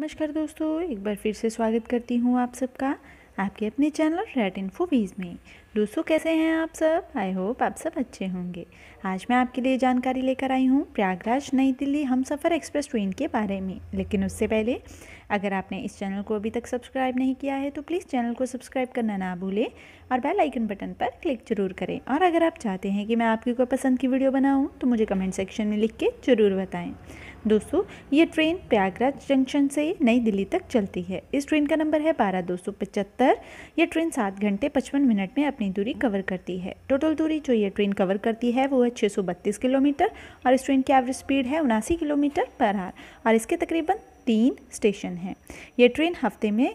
नमस्कार दोस्तों एक बार फिर से स्वागत करती हूँ आप सबका आपके अपने चैनल रेड इन्फो वीज में दोस्तों कैसे हैं आप सब आई होप आप सब अच्छे होंगे आज मैं आपके लिए जानकारी लेकर आई हूँ प्रयागराज नई दिल्ली हम सफ़र एक्सप्रेस ट्रेन के बारे में लेकिन उससे पहले अगर आपने इस चैनल को अभी तक सब्सक्राइब नहीं किया है तो प्लीज़ चैनल को सब्सक्राइब करना ना भूलें और बेल आइकन बटन पर क्लिक जरूर करें और अगर आप चाहते हैं कि मैं आपकी कोई पसंद की वीडियो बनाऊँ तो मुझे कमेंट सेक्शन में लिख के ज़रूर बताएँ दोस्तों ये ट्रेन प्रयागराज जंक्शन से नई दिल्ली तक चलती है इस ट्रेन का नंबर है बारह दो सौ पचहत्तर ये ट्रेन सात घंटे पचपन मिनट में अपनी दूरी कवर करती है टोटल दूरी जो ये ट्रेन कवर करती है वो है छः सौ बत्तीस किलोमीटर और इस ट्रेन की एवरेज स्पीड है उनासी किलोमीटर पर आर और इसके तकरीबन तीन स्टेशन हैं ये ट्रेन हफ्ते में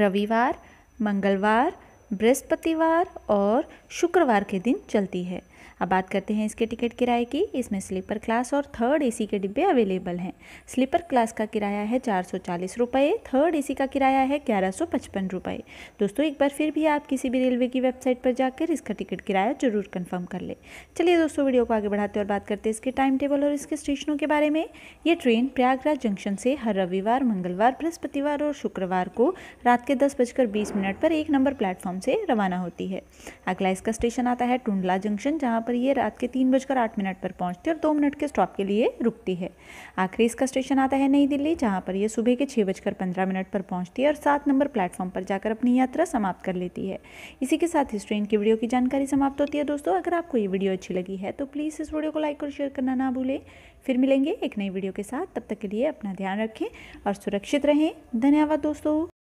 रविवार मंगलवार बृहस्पतिवार और शुक्रवार के दिन चलती है अब बात करते हैं इसके टिकट किराए की इसमें स्लीपर क्लास और थर्ड एसी के डिब्बे अवेलेबल हैं स्लीपर क्लास का किराया है चार सौ चालीस रुपये थर्ड एसी का किराया है ग्यारह सौ पचपन रुपये दोस्तों एक बार फिर भी आप किसी भी रेलवे की वेबसाइट पर जाकर इसका टिकट किराया जरूर कन्फर्म कर ले चलिए दोस्तों वीडियो को आगे बढ़ाते और बात करते हैं इसके टाइम टेबल और इसके स्टेशनों के बारे में ये ट्रेन प्रयागराज जंक्शन से हर रविवार मंगलवार बृहस्पतिवार और शुक्रवार को रात के दस बजकर बीस मिनट पर एक नंबर प्लेटफॉर्म से रवाना होती है अगला इसका स्टेशन आता है टुंडला जंक्शन जहाँ पर ये रात के तीन बजकर आठ मिनट पर पहुँचती है और दो मिनट के स्टॉप के लिए रुकती है आखिरी इसका स्टेशन आता है नई दिल्ली जहाँ पर यह सुबह के छः बजकर पंद्रह मिनट पर पहुँचती है और सात नंबर प्लेटफॉर्म पर जाकर अपनी यात्रा समाप्त कर लेती है इसी के साथ इस ट्रेन की वीडियो की जानकारी समाप्त होती है दोस्तों अगर आपको ये वीडियो अच्छी लगी है तो प्लीज़ इस वीडियो को लाइक और शेयर करना ना भूलें फिर मिलेंगे एक नई वीडियो के साथ तब तक के लिए अपना ध्यान रखें और सुरक्षित रहें धन्यवाद दोस्तों